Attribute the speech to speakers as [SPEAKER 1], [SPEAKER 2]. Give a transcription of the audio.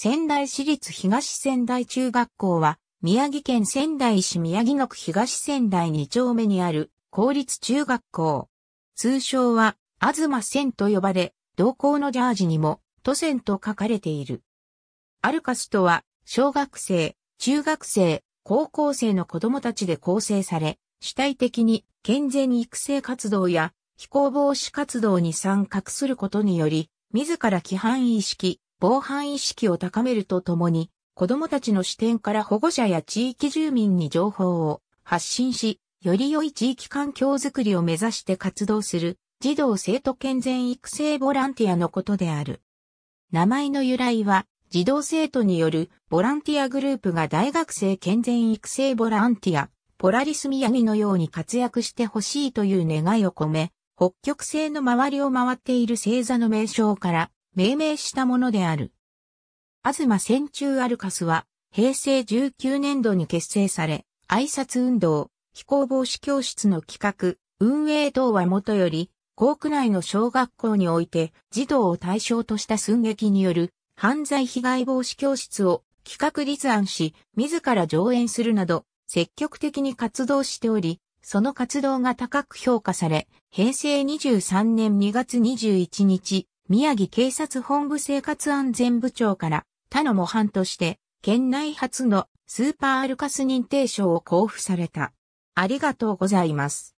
[SPEAKER 1] 仙台市立東仙台中学校は、宮城県仙
[SPEAKER 2] 台市宮城野区東仙台2丁目にある公立中学校。通称は、あずま仙と呼ばれ、同校のジャージにも、都仙と書かれている。アルカスとは、小学生、中学生、高校生の子供たちで構成され、主体的に健全育成活動や非行防止活動に参画することにより、自ら規範意識、防犯意識を高めるとともに、子供たちの視点から保護者や地域住民に情報を発信し、より良い地域環境づくりを目指して活動する児童生徒健全育成ボランティアのことである。名前の由来は、児童生徒によるボランティアグループが大学生健全育成ボランティア、ポラリスミヤギのように活躍してほしいという願いを込め、北極星の周りを回っている星座の名称から、命名したものである。東戦中アルカスは、平成19年度に結成され、挨拶運動、飛行防止教室の企画、運営等はもとより、校区内の小学校において、児童を対象とした寸劇による、犯罪被害防止教室を企画立案し、自ら上演するなど、積極的に活動しており、その活動が高く評価され、平成23年2月21日、宮城警察本部生活安全部長から他の模範として、県内初のスーパーアルカス認定
[SPEAKER 1] 証を交付された。ありがとうございます。